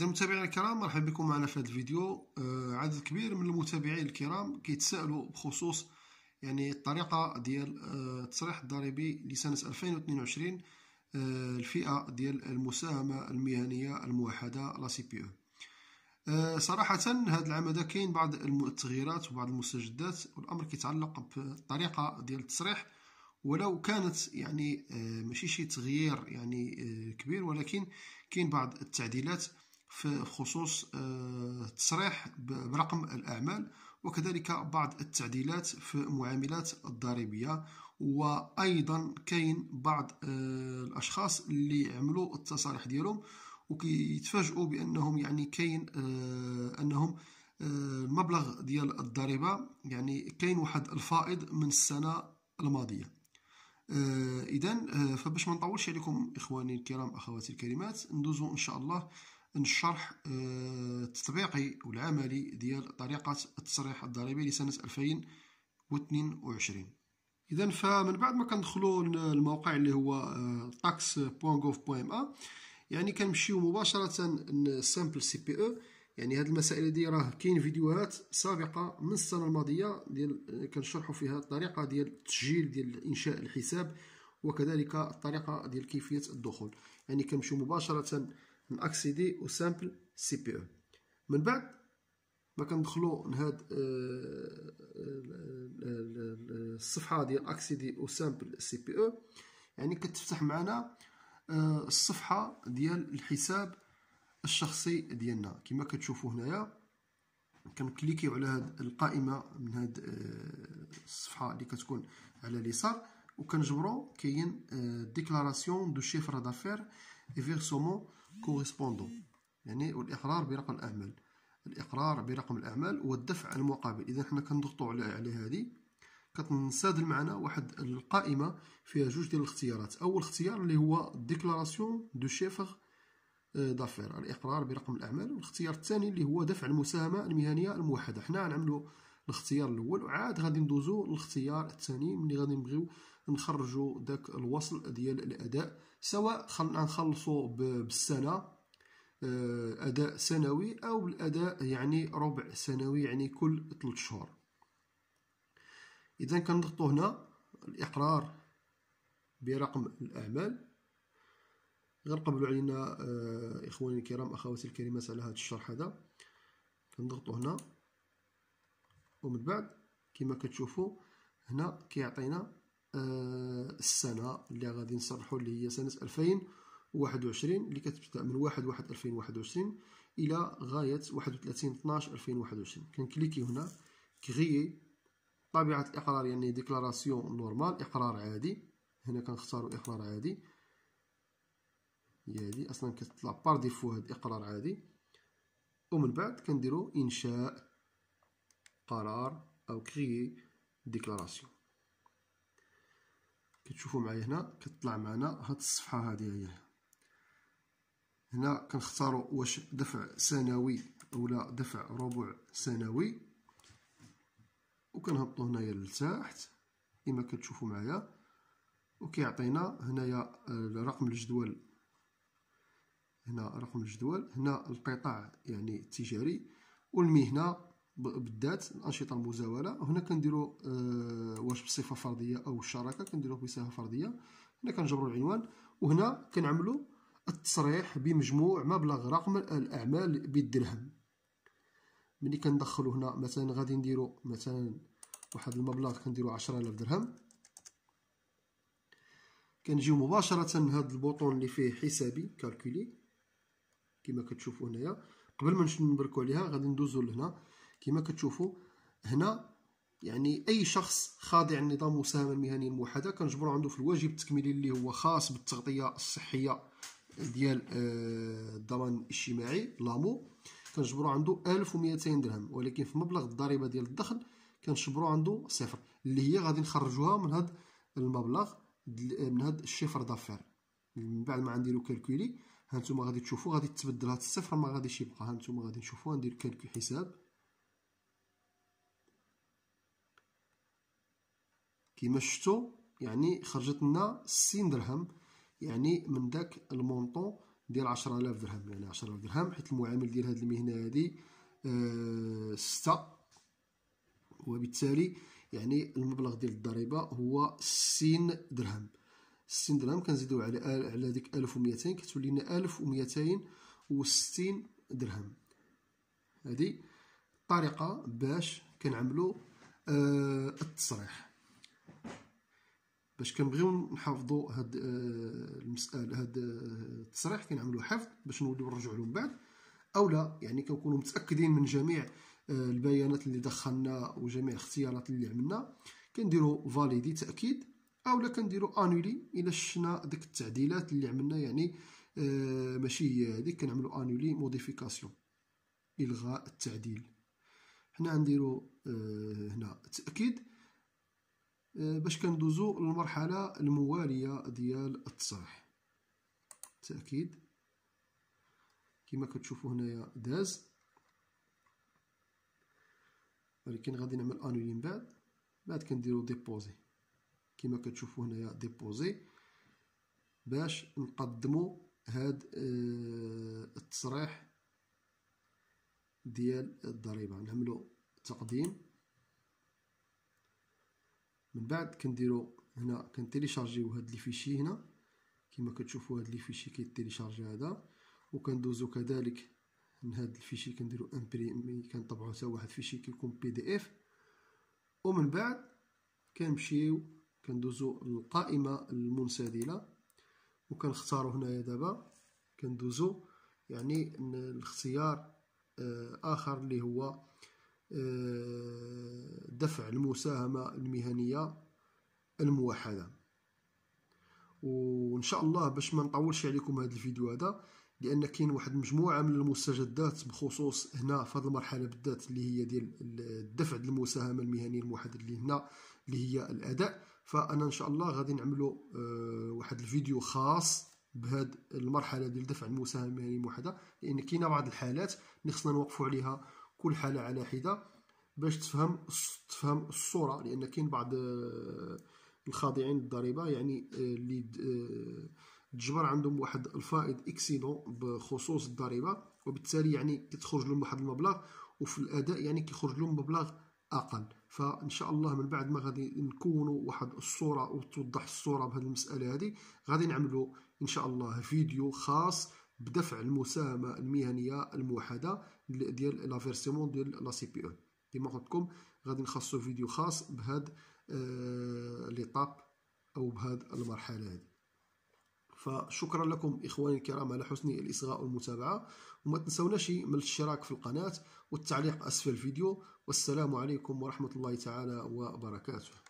اذا متابعينا الكرام مرحبا بكم معنا في هذا الفيديو آه، عدد كبير من المتابعين الكرام كيتسائلوا بخصوص يعني الطريقه ديال التصريح آه، الضريبي لسنه 2022 آه، الفئه ديال المساهمه المهنيه الموحده لا سي بي او صراحه هذا العام هذا كاين بعض التغييرات وبعض المستجدات والامر كيتعلق بالطريقه ديال التصريح ولو كانت يعني ماشي شي تغيير يعني كبير ولكن كاين بعض التعديلات في خصوص التصريح آه، برقم الأعمال وكذلك بعض التعديلات في المعاملات الضريبية وأيضا كاين بعض آه، الأشخاص اللي عملوا التصاريح ديالهم وكيتفاجئوا بأنهم يعني كاين آه، أنهم المبلغ ديال الضريبة يعني كاين واحد الفائض من السنة الماضية إذا فباش ما نطولش عليكم إخواني الكرام أخواتي الكريمات ندوزو إن شاء الله الشرح آه، التطبيقي والعملي ديال طريقة التصريح الضريبي لسنة 2022 إذا فمن بعد ما كندخلو الموقع اللي هو آه، tax.gov.ma يعني كنمشيو مباشرة للسامبل سي بي او يعني هاد المسائل هادي راه كاين فيديوهات سابقة من السنة الماضية ديال آه، كنشرحو فيها الطريقة ديال التسجيل ديال إنشاء الحساب وكذلك الطريقة ديال كيفية الدخول يعني كنمشيو مباشرة نأكسيدي او سامبل سي بي او من بعد ما كندخلو لهاد آه، آه، الصفحه ديال اكسيدي او سامبل سي بي او يعني كتفتح معنا آه، الصفحه ديال الحساب الشخصي ديالنا كما كتشوفوا هنايا كنكليكيو على هاد القائمه من هاد الصفحه اللي كتكون على اليسار وكنجبرو كاين ديكلاراسيون دو شيفر دافير إفيرسومون كوريسبوندون يعني والإقرار برقم الأعمال الإقرار برقم الأعمال والدفع المقابل إذا حنا كنضغطو على على هذه كتنساد معنا واحد القائمة فيها جوج ديال الاختيارات أول اختيار اللي هو ديكلاراسيون دو شيفر دافير الإقرار برقم الأعمال والاختيار الثاني اللي هو دفع المساهمة المهنية الموحدة حنا غنعملو الاختيار الأول وعاد غادي ندوزو للاختيار الثاني ملي غادي نبغيو نخرجوا داك الوصل ديال الاداء سواء نخلصوا بالسنه آه، اداء سنوي او الاداء يعني ربع سنوي يعني كل 3 شهور اذا كنضغطوا هنا الاقرار برقم الاعمال غير قبلوا علينا آه، اخواني الكرام اخواتي الكريمات على هذا الشرح هذا كنضغطوا هنا ومن بعد كما كتشوفوا هنا كيعطينا آه، السنه اللي غادي نصرحوا اللي هي سنه 2021 اللي كتبدا من 1 1 2021 الى غايه 31 12 2021 كنكليكي هنا كغيي طبيعه الاقرار يعني ديكلاراسيون نورمال اقرار عادي هنا كنختاروا اقرار عادي هي هادي اصلا كتطلع بار ديفو هاد اقرار عادي ومن بعد كنديروا انشاء قرار او كغيي ديكلاراسيون كتشوفوا معايا هنا كتطلع معنا هاد الصفحه هذه هي هنا كنختاروا واش دفع سنوي اولا دفع ربع سنوي وكنهبطوا هنايا لتحت كما كتشوفوا معايا وكيعطينا هنايا آه، رقم الجدول هنا رقم الجدول هنا القطاع يعني التجاري والمهنه بالذات الانشطه المزاوله هنا كنديروا آه واش بصفه فرديه او الشراكه كنديروه بصفه فرديه هنا كنجبروا العنوان وهنا كنعملوا التصريح بمجموع مبلغ رقم الاعمال بالدرهم ملي كندخلوا هنا مثلا غادي نديروا مثلا واحد المبلغ كنديروا 10000 درهم كنجيو مباشره لهذا البوطون اللي فيه حسابي كالكولي كما كتشوفوا هنايا قبل ما نبركو عليها غادي ندوزو لهنا كما كتشوفوا هنا يعني اي شخص خاضع لنظام المساهمه المهنيه الموحده كنجبروا عنده في الواجب التكميلي اللي هو خاص بالتغطيه الصحيه ديال آه، الضمان الاجتماعي لامو كنجبروا عنده 1200 درهم ولكن في مبلغ الضريبه ديال الدخل كنجبروا عنده صفر اللي هي غادي نخرجوها من هذا المبلغ آه، من هذا الشفر دافير من بعد ما غنديروا كالكولي هانتوما غادي تشوفوا غادي تبدل هذا الصفر ما غاديش يبقى هانتوما غادي نشوفوا ندير كالكول حساب كما شفتوا يعني خرجت لنا 60 درهم يعني من داك المونطون ديال 10000 درهم يعني 10000 درهم حيت المعامل ديال هاد المهنه هادي آه، ستة وبالتالي يعني المبلغ ديال الضريبه هو 60 درهم 60 درهم كنزيدو على على ديك 1200 كتولي لنا 1260 درهم هذه طريقه باش كنعملو أه التصريح باش كنبغيو نحافظوا هاد آه، المساله هاد آه، التصريح كنعملوا حفظ باش نوليو نرجعوا له من بعد او لا يعني كنكونوا متاكدين من جميع آه، البيانات اللي دخلنا وجميع الاختيارات اللي عملنا كنديروا فاليدي تاكيد اولا كنديروا انولي الا شفنا ديك التعديلات اللي عملنا يعني ماشي هي هذيك كنعملوا انولي موديفيكاسيون الغاء التعديل هنا نديروا هنا تاكيد آه، باش كندوزو للمرحله المواليه ديال التصريح تاكيد كما كتشوفوا هنايا داز ولكن غادي نعمل انولي من بعد بعد كنديرو ديبوزي كما كتشوفوا هنايا ديبوزي باش نقدمو هاد آه، التصريح ديال الضريبه نعملو تقديم من بعد كنديرو هنا كنتيليشارجيو هاد لي فيشي هنا كما كتشوفوا هاد لي فيشي كيتيليشارجي هذا وكندوزو كذلك من هاد الفيشي كنديرو امبريمي كنطبعو حتى واحد الفيشي كيكون بي دي اف ومن بعد كنمشيو كندوزو للقائمه المنسدله وكنختارو هنايا دابا كندوزو يعني الاختيار آه، اخر اللي هو آه، دفع المساهمة المهنية الموحدة وان شاء الله باش ما نطولش عليكم هذا الفيديو هذا لان كاين واحد مجموعه من المستجدات بخصوص هنا في هذه المرحله بالذات اللي هي ديال الدفع المساهمه المهنيه الموحده اللي هنا اللي هي الاداء فانا ان شاء الله غادي نعملو آه، واحد الفيديو خاص بهذه المرحله ديال دفع المساهمه المهنيه الموحده لان كاينه بعض الحالات اللي خصنا نوقفوا عليها كل حاله على حده باش تفهم تفهم الصوره لان كاين بعض آه، الخاضعين للضريبه يعني آه، اللي تجبر آه، عندهم واحد الفائض اكسيدون بخصوص الضريبه وبالتالي يعني كتخرج لهم واحد المبلغ وفي الاداء يعني كيخرج لهم مبلغ اقل فان شاء الله من بعد ما غادي نكونوا واحد الصوره وتوضح الصوره بهذه المساله هذه غادي نعملوا ان شاء الله فيديو خاص بدفع المساهمه المهنيه الموحده ديال لا فيرسيمون ديال لا سي بي او كما قلت لكم غادي نخصو فيديو خاص بهاد آه، ليطاب او بهاد المرحله هذه فشكرا لكم اخواني الكرام على حسن الاصغاء والمتابعه وما تنسوناش من الاشتراك في القناه والتعليق اسفل الفيديو والسلام عليكم ورحمه الله تعالى وبركاته